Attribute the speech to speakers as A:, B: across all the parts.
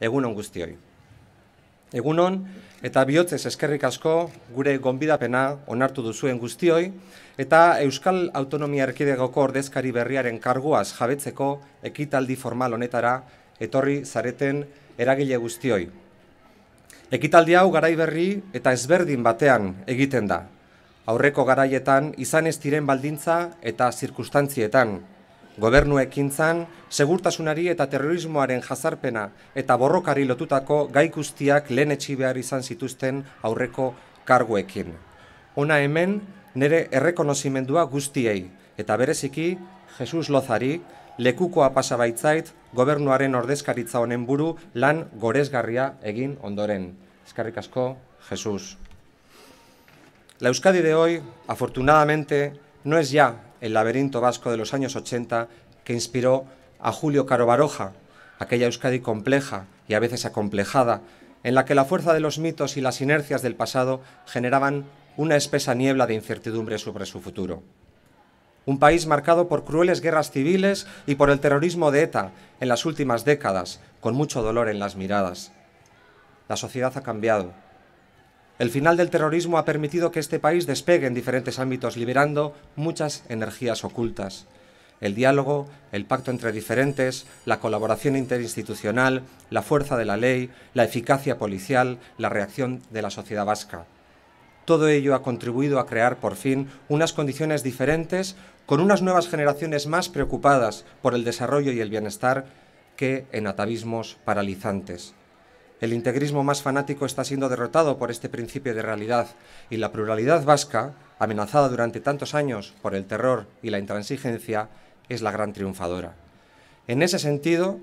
A: egunon guztioi. Egunon eta bihotzez eskerrik asko gure gonbidapena onartu duzuen guztioi eta Euskal Autonomia Erkidegoko ordezkari berriaren karguaz jabetzeko ekitaldi formal honetara etorri zareten eragile guztioi. Ekitaldi hau garai berri eta ezberdin batean egiten da. Aurreko garaietan izan ez diren baldintza eta zirkustantzietan gobernu ekintzan, segurtasunari eta terrorismoaren jazarpena eta borrokari lotutako gaikustiak lehen etxi behar izan zituzten aurreko kargoekin. Hona hemen, nire errekonozimendua guztiei, eta bereziki, Jesus Lozari, lekukoa pasabaitzait, gobernuaren ordezkaritza honen buru lan gorezgarria egin ondoren. Ezkarrik asko, Jesus. La Euskadi de hoy, afortunadamente, no es ya el laberinto vasco de los años 80 que inspiró a Julio Caro Baroja, aquella Euskadi compleja y a veces acomplejada, en la que la fuerza de los mitos y las inercias del pasado generaban una espesa niebla de incertidumbre sobre su futuro. Un país marcado por crueles guerras civiles y por el terrorismo de ETA en las últimas décadas, con mucho dolor en las miradas. La sociedad ha cambiado, el final del terrorismo ha permitido que este país despegue en diferentes ámbitos, liberando muchas energías ocultas. El diálogo, el pacto entre diferentes, la colaboración interinstitucional, la fuerza de la ley, la eficacia policial, la reacción de la sociedad vasca. Todo ello ha contribuido a crear por fin unas condiciones diferentes con unas nuevas generaciones más preocupadas por el desarrollo y el bienestar que en atavismos paralizantes. El integrismo más fanático está siendo derrotado por este principio de realidad y la pluralidad vasca, amenazada durante tantos años por el terror y la intransigencia, es la gran triunfadora. En ese sentido,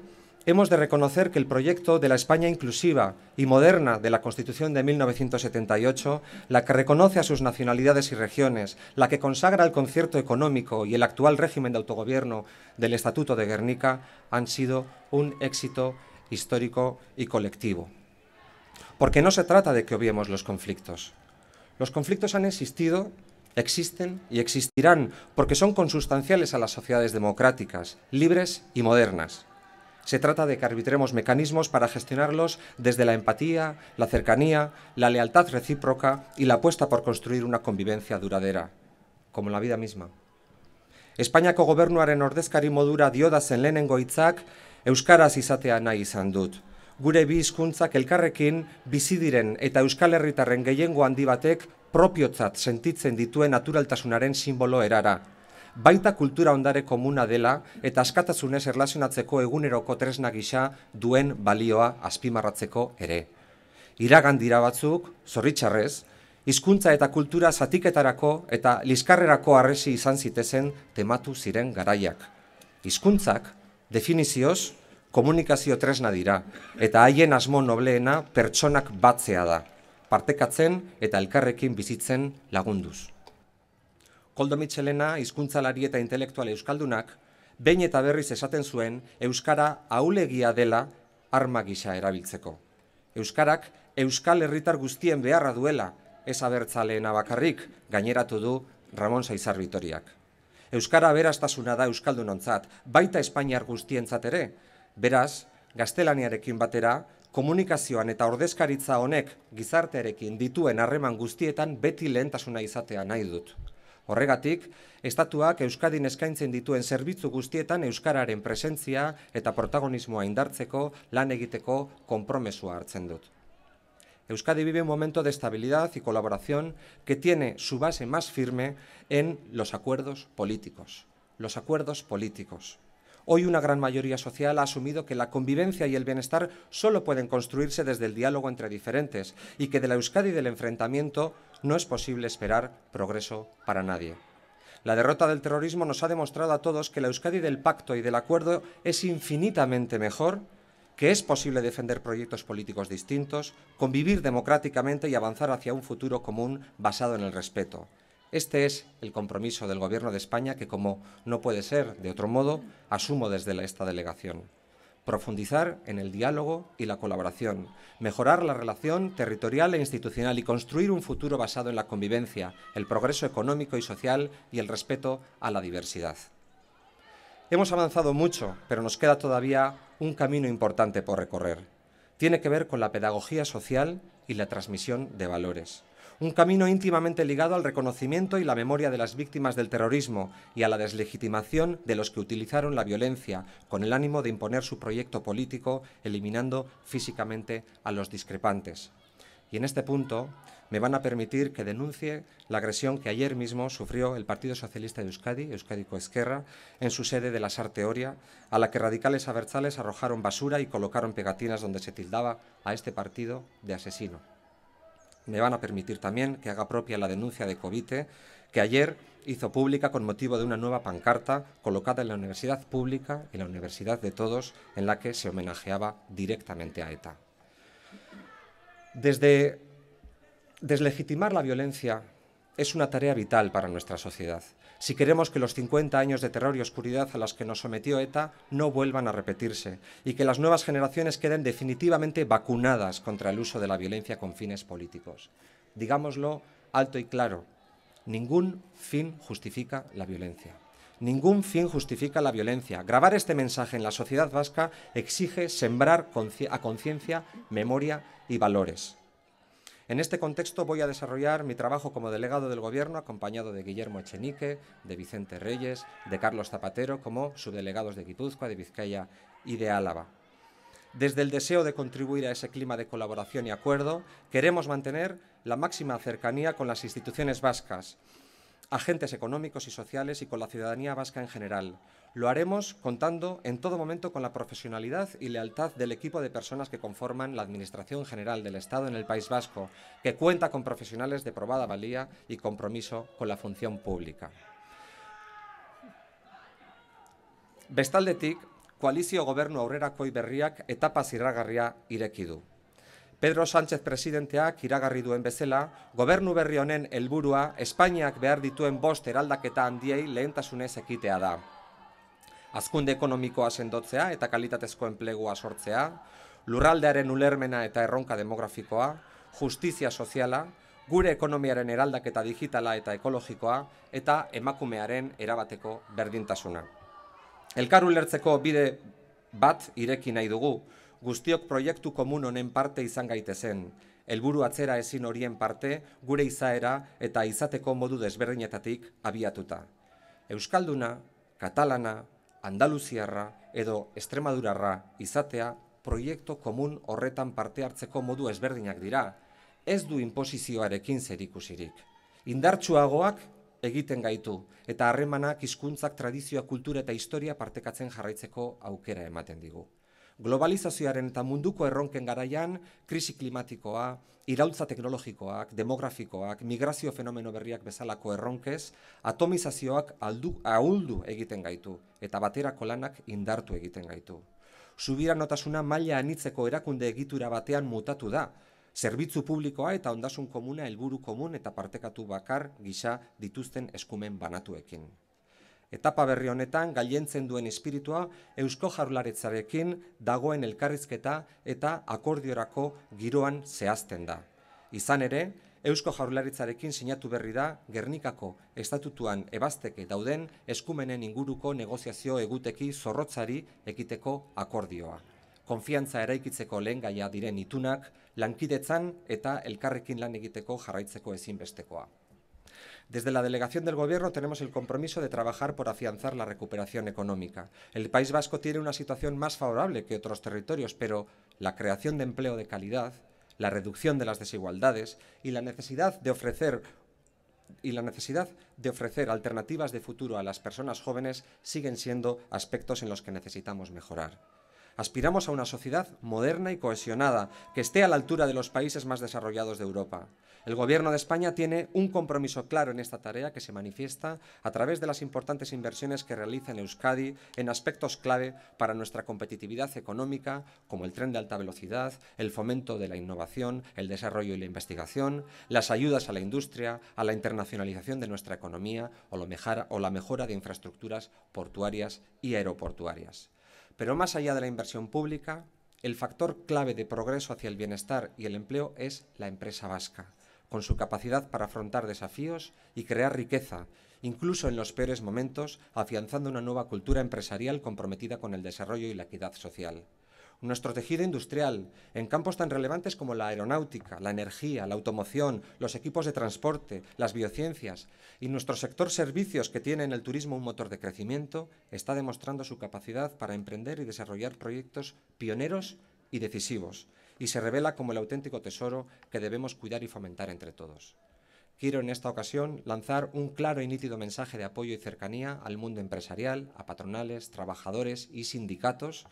A: hemos de reconocer que el proyecto de la España inclusiva y moderna de la Constitución de 1978, la que reconoce a sus nacionalidades y regiones, la que consagra el concierto económico y el actual régimen de autogobierno del Estatuto de Guernica, han sido un éxito histórico y colectivo. Porque no se trata de que obviemos los conflictos. Los conflictos han existido, existen y existirán porque son consustanciales a las sociedades democráticas, libres y modernas. Se trata de que arbitremos mecanismos para gestionarlos desde la empatía, la cercanía, la lealtad recíproca y la apuesta por construir una convivencia duradera, como la vida misma. España Espainiako gobernuaren ordezkari modura diodazen lehenengo hitzak euskaraz izatea nahi izan dut. Gure bi hizkuntzak elkarrekin bizi diren eta euskal herritarren gehiengo handi batek propiotzat sentitzen dituen naturaltasunaren simbolo erara. Baita kultura ondare komuna dela eta askatasunez erlazionatzeko eguneroko tresna gisa duen balioa azpimarratzeko ere. Iragan dira batzuk, zorritxarrez, hizkuntza eta kultura zatiketarako eta liskarrerako arresi izan zitezen tematu ziren garaiak. Hizkuntzak Definizioz, komunikazio tresna dira, eta haien asmo nobleena pertsonak batzea da, partekatzen eta elkarrekin bizitzen lagunduz. Koldo Mitxelena, izkuntzalari eta intelektual euskaldunak, behin eta berriz esaten zuen Euskara aulegia dela arma gisa erabiltzeko. Euskarak Euskal Herritar guztien beharra duela, ez abertzaleena bakarrik, gaineratu du Ramon Saizar Vitoriak. Euskara beraztasuna da Euskaldunontzat, baita Espainiar guztientzat ere. Beraz, gaztelaniarekin batera, komunikazioan eta ordezkaritza honek gizartearekin dituen harreman guztietan beti lehentasuna izatea nahi dut. Horregatik, estatuak Euskadin eskaintzen dituen zerbitzu guztietan Euskararen presentzia eta protagonismoa indartzeko lan egiteko konpromesua hartzen dut. Euskadi vive un momento de estabilidad y colaboración que tiene su base más firme en los acuerdos políticos. Los acuerdos políticos. Hoy una gran mayoría social ha asumido que la convivencia y el bienestar solo pueden construirse desde el diálogo entre diferentes y que de la Euskadi del enfrentamiento no es posible esperar progreso para nadie. La derrota del terrorismo nos ha demostrado a todos que la Euskadi del pacto y del acuerdo es infinitamente mejor que es posible defender proyectos políticos distintos, convivir democráticamente y avanzar hacia un futuro común basado en el respeto. Este es el compromiso del Gobierno de España que, como no puede ser de otro modo, asumo desde esta delegación. Profundizar en el diálogo y la colaboración, mejorar la relación territorial e institucional y construir un futuro basado en la convivencia, el progreso económico y social y el respeto a la diversidad. Hemos avanzado mucho, pero nos queda todavía un camino importante por recorrer. Tiene que ver con la pedagogía social y la transmisión de valores. Un camino íntimamente ligado al reconocimiento y la memoria de las víctimas del terrorismo y a la deslegitimación de los que utilizaron la violencia con el ánimo de imponer su proyecto político, eliminando físicamente a los discrepantes y en este punto me van a permitir que denuncie la agresión que ayer mismo sufrió el Partido Socialista de Euskadi, Euskadi Coesquerra, en su sede de la Sarteoria, a la que radicales abertzales arrojaron basura y colocaron pegatinas donde se tildaba a este partido de asesino. Me van a permitir también que haga propia la denuncia de Covite, que ayer hizo pública con motivo de una nueva pancarta colocada en la universidad pública, en la universidad de todos, en la que se homenajeaba directamente a ETA. Desde deslegitimar la violencia es una tarea vital para nuestra sociedad, si queremos que los 50 años de terror y oscuridad a los que nos sometió ETA no vuelvan a repetirse y que las nuevas generaciones queden definitivamente vacunadas contra el uso de la violencia con fines políticos. Digámoslo alto y claro, ningún fin justifica la violencia. Ningún fin justifica la violencia. Grabar este mensaje en la sociedad vasca exige sembrar a conciencia, memoria y valores. En este contexto voy a desarrollar mi trabajo como delegado del Gobierno, acompañado de Guillermo Echenique, de Vicente Reyes, de Carlos Zapatero, como subdelegados de Guipúzcoa, de Vizcaya y de Álava. Desde el deseo de contribuir a ese clima de colaboración y acuerdo, queremos mantener la máxima cercanía con las instituciones vascas agentes económicos y sociales y con la ciudadanía vasca en general. Lo haremos contando en todo momento con la profesionalidad y lealtad del equipo de personas que conforman la Administración General del Estado en el País Vasco, que cuenta con profesionales de probada valía y compromiso con la función pública. de TIC, coalicio gobernu aurrerakoi berriak etapa zirragarria irekidu. Pedro Sánchez presidenteak iragarri duen bezala, gobernu berri honen helburua Espainiak behar dituen bost eraldaketa handiei lehentasunez ekitea da. Azkunde ekonomikoa sendotzea eta kalitatezko enplegua sortzea, lurraldearen ulermena eta erronka demografikoa, justizia soziala, gure ekonomiaren eraldaketa digitala eta ekologikoa eta emakumearen erabateko berdintasuna. Elkar ulertzeko bide bat ireki nahi dugu, guztiok proiektu komun honen parte izan gaitezen. helburu atzera ezin horien parte, gure izaera eta izateko modu desberdinetatik abiatuta. Euskalduna, Katalana, Andaluziarra edo Estremadurarra izatea proiektu komun horretan parte hartzeko modu ezberdinak dira, ez du inposizioarekin zerikusirik. Indartsuagoak egiten gaitu eta harremanak hizkuntzak tradizioa kultura eta historia partekatzen jarraitzeko aukera ematen digu globalizazioaren eta munduko erronken garaian, krisi klimatikoa, irautza teknologikoak, demografikoak, migrazio fenomeno berriak bezalako erronkez, atomizazioak aldu, ahuldu egiten gaitu eta baterako lanak indartu egiten gaitu. notasuna, maila anitzeko erakunde egitura batean mutatu da, zerbitzu publikoa eta ondasun komuna helburu komun eta partekatu bakar gisa dituzten eskumen banatuekin. Etapa berri honetan gailentzen duen espiritua Eusko Jaurlaritzarekin dagoen elkarrizketa eta akordiorako giroan zehazten da. Izan ere, Eusko Jaurlaritzarekin sinatu berri da Gernikako estatutuan ebazteke dauden eskumenen inguruko negoziazio eguteki zorrotzari ekiteko akordioa. Konfiantza eraikitzeko lehen gaia diren itunak, lankidetzan eta elkarrekin lan egiteko jarraitzeko ezinbestekoa. Desde la delegación del Gobierno tenemos el compromiso de trabajar por afianzar la recuperación económica. El País Vasco tiene una situación más favorable que otros territorios, pero la creación de empleo de calidad, la reducción de las desigualdades y la necesidad de ofrecer alternativas de futuro a las personas jóvenes siguen siendo aspectos en los que necesitamos mejorar. Aspiramos a una sociedad moderna y cohesionada, que esté a la altura de los países más desarrollados de Europa. El Gobierno de España tiene un compromiso claro en esta tarea que se manifiesta a través de las importantes inversiones que realiza en Euskadi en aspectos clave para nuestra competitividad económica, como el tren de alta velocidad, el fomento de la innovación, el desarrollo y la investigación, las ayudas a la industria, a la internacionalización de nuestra economía o, la mejora de infraestructuras portuarias y aeroportuarias. Pero más allá de la inversión pública, el factor clave de progreso hacia el bienestar y el empleo es la empresa vasca, con su capacidad para afrontar desafíos y crear riqueza, incluso en los peores momentos, afianzando una nueva cultura empresarial comprometida con el desarrollo y la equidad social nuestro tejido industrial, en campos tan relevantes como la aeronáutica, la energía, la automoción, los equipos de transporte, las biociencias y nuestro sector servicios que tiene en el turismo un motor de crecimiento, está demostrando su capacidad para emprender y desarrollar proyectos pioneros y decisivos y se revela como el auténtico tesoro que debemos cuidar y fomentar entre todos. Quiero en esta ocasión lanzar un claro y nítido mensaje de apoyo y cercanía al mundo empresarial, a patronales, trabajadores y sindicatos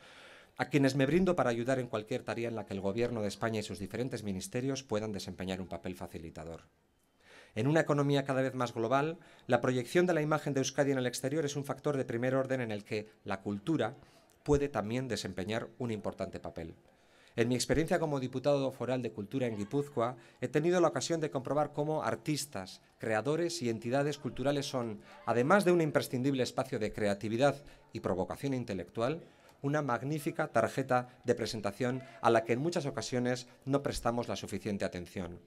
A: a quienes me brindo para ayudar en cualquier tarea en la que el Gobierno de España y sus diferentes ministerios puedan desempeñar un papel facilitador. En una economía cada vez más global, la proyección de la imagen de Euskadi en el exterior es un factor de primer orden en el que la cultura puede también desempeñar un importante papel. En mi experiencia como diputado foral de cultura en Guipúzcoa, he tenido la ocasión de comprobar cómo artistas, creadores y entidades culturales son, además de un imprescindible espacio de creatividad y provocación intelectual, una magnífica tarjeta de presentación a la que en muchas ocasiones no prestamos la suficiente atención.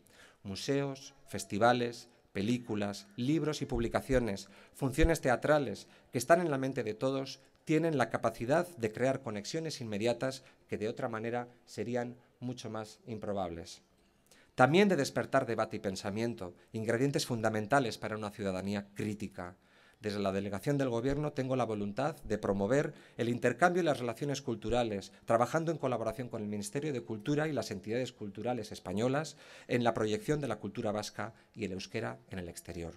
A: Museos, festivales, películas, libros y publicaciones, funciones teatrales que están en la mente de todos, tienen la capacidad de crear conexiones inmediatas que de otra manera serían mucho más improbables. También de despertar debate y pensamiento, ingredientes fundamentales para una ciudadanía crítica, desde la delegación del Gobierno tengo la voluntad de promover el intercambio y las relaciones culturales, trabajando en colaboración con el Ministerio de Cultura y las entidades culturales españolas en la proyección de la cultura vasca y el euskera en el exterior.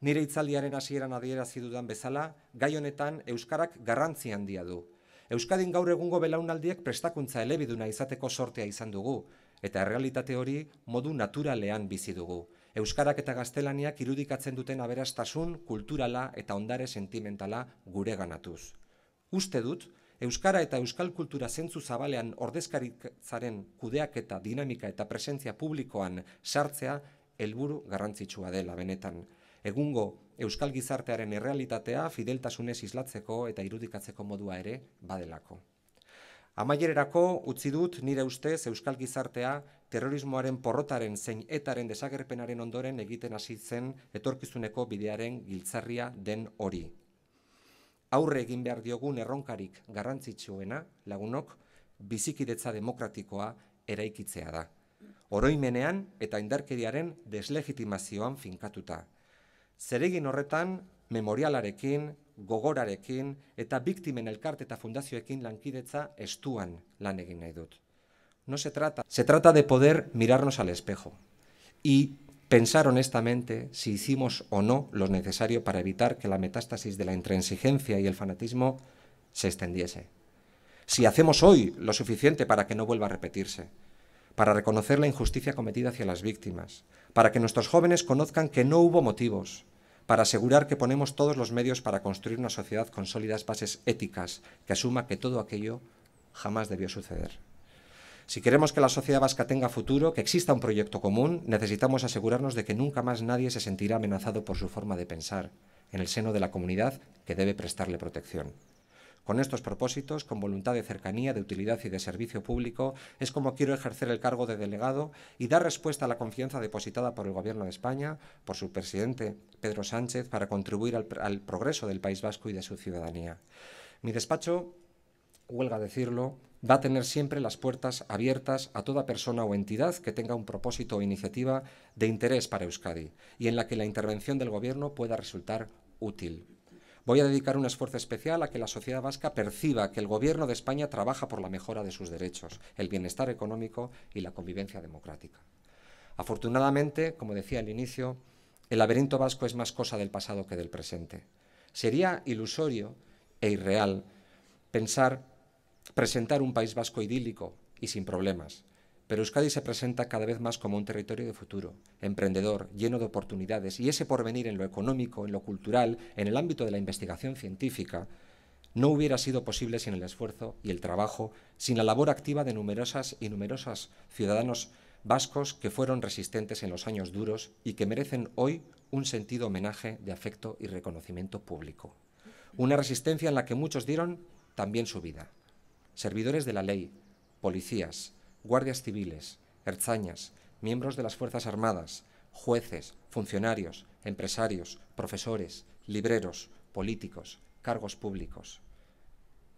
A: Nire itzaldiaren hasieran adierazi dudan bezala, gai honetan euskarak garrantzi handia du. Euskadin gaur egungo belaunaldiek prestakuntza elebiduna izateko sortea izan dugu, eta errealitate hori modu naturalean bizi dugu. Euskarak eta gaztelaniak irudikatzen duten aberastasun, kulturala eta ondare sentimentala gure ganatuz. Uste dut, Euskara eta Euskal kultura zentzu zabalean ordezkaritzaren kudeak eta dinamika eta presentzia publikoan sartzea helburu garrantzitsua dela benetan. Egungo, Euskal gizartearen errealitatea fideltasunez islatzeko eta irudikatzeko modua ere badelako. Amaiererako utzi dut nire ustez euskal gizartea terrorismoaren porrotaren zein etaren desagerpenaren ondoren egiten hasi zen etorkizuneko bidearen giltzarria den hori. Aurre egin behar diogun erronkarik garrantzitsuena, lagunok, bizikidetza demokratikoa eraikitzea da. Oroimenean eta indarkeriaren deslegitimazioan finkatuta. Zeregin horretan, memorialarekin, gogorarekin eta biktimen elkarte eta fundazioekin lankidetza estuan lan No se trata de poder mirarnos al espejo y pensar honestamente si hicimos o no lo necesario para evitar que la metástasis de la intransigencia y el fanatismo se extendiese. Si hacemos hoy lo suficiente para que no vuelva a repetirse, para reconocer la injusticia cometida hacia las víctimas, para que nuestros jóvenes conozcan que no hubo motivos, para asegurar que ponemos todos los medios para construir una sociedad con sólidas bases éticas que asuma que todo aquello jamás debió suceder. Si queremos que la sociedad vasca tenga futuro, que exista un proyecto común, necesitamos asegurarnos de que nunca más nadie se sentirá amenazado por su forma de pensar, en el seno de la comunidad que debe prestarle protección. Con estos propósitos, con voluntad de cercanía, de utilidad y de servicio público, es como quiero ejercer el cargo de delegado y dar respuesta a la confianza depositada por el Gobierno de España, por su presidente Pedro Sánchez, para contribuir al, progreso del País Vasco y de su ciudadanía. Mi despacho, huelga decirlo, va a tener siempre las puertas abiertas a toda persona o entidad que tenga un propósito o iniciativa de interés para Euskadi y en la que la intervención del Gobierno pueda resultar útil. Voy a dedicar un esfuerzo especial a que la sociedad vasca perciba que el Gobierno de España trabaja por la mejora de sus derechos, el bienestar económico y la convivencia democrática. Afortunadamente, como decía al inicio, el laberinto vasco es más cosa del pasado que del presente. Sería ilusorio e irreal pensar presentar un país vasco idílico y sin problemas, pero Euskadi se presenta cada vez más como un territorio de futuro, emprendedor, lleno de oportunidades, y ese porvenir en lo económico, en lo cultural, en el ámbito de la investigación científica, no hubiera sido posible sin el esfuerzo y el trabajo, sin la labor activa de numerosas y numerosas ciudadanos vascos que fueron resistentes en los años duros y que merecen hoy un sentido homenaje de afecto y reconocimiento público. Una resistencia en la que muchos dieron también su vida. Servidores de la ley, policías, guardias civiles, herzañas, miembros de las Fuerzas Armadas, jueces, funcionarios, empresarios, profesores, libreros, políticos, cargos públicos.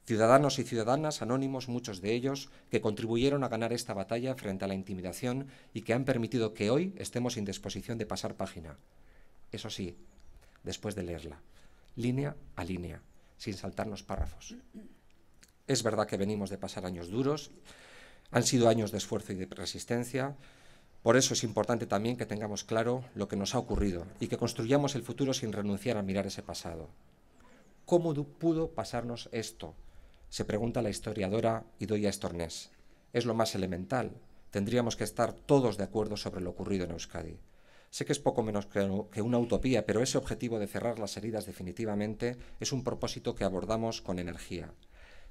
A: Ciudadanos y ciudadanas anónimos, muchos de ellos, que contribuyeron a ganar esta batalla frente a la intimidación y que han permitido que hoy estemos en disposición de pasar página. Eso sí, después de leerla, línea a línea, sin saltarnos párrafos. Es verdad que venimos de pasar años duros han sido años de esfuerzo y de resistencia. Por eso es importante también que tengamos claro lo que nos ha ocurrido y que construyamos el futuro sin renunciar a mirar ese pasado. ¿Cómo pudo pasarnos esto? Se pregunta la historiadora Idoia Estornés. Es lo más elemental. Tendríamos que estar todos de acuerdo sobre lo ocurrido en Euskadi. Sé que es poco menos que una utopía, pero ese objetivo de cerrar las heridas definitivamente es un propósito que abordamos con energía.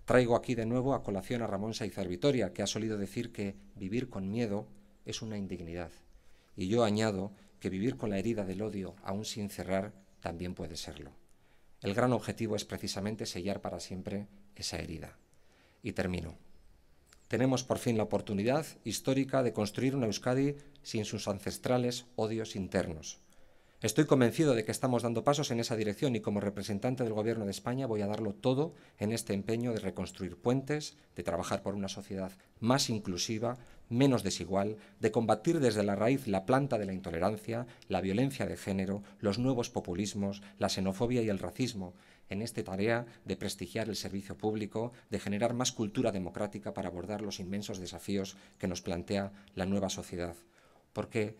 A: Traigo aquí de nuevo a colación a Ramón Saizar Vitoria, que ha solido decir que vivir con miedo es una indignidad. Y yo añado que vivir con la herida del odio, aún sin cerrar, también puede serlo. El gran objetivo es precisamente sellar para siempre esa herida. Y termino. Tenemos por fin la oportunidad histórica de construir una Euskadi sin sus ancestrales odios internos Estoy convencido de que estamos dando pasos en esa dirección y como representante del Gobierno de España voy a darlo todo en este empeño de reconstruir puentes, de trabajar por una sociedad más inclusiva, menos desigual, de combatir desde la raíz la planta de la intolerancia, la violencia de género, los nuevos populismos, la xenofobia y el racismo, en esta tarea de prestigiar el servicio público, de generar más cultura democrática para abordar los inmensos desafíos que nos plantea la nueva sociedad. Porque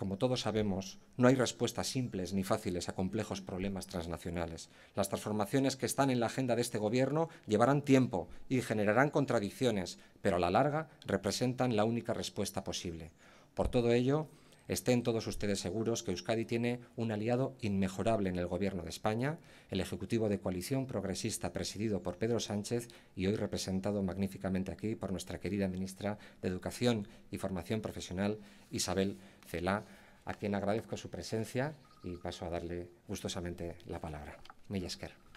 A: como todos sabemos, no hay respuestas simples ni fáciles a complejos problemas transnacionales. Las transformaciones que están en la agenda de este Gobierno llevarán tiempo y generarán contradicciones, pero a la larga representan la única respuesta posible. Por todo ello, estén todos ustedes seguros que Euskadi tiene un aliado inmejorable en el Gobierno de España, el Ejecutivo de Coalición Progresista presidido por Pedro Sánchez y hoy representado magníficamente aquí por nuestra querida ministra de Educación y Formación Profesional, Isabel Celá a quien agradezco su presencia y paso a darle gustosamente la palabra. Millasker.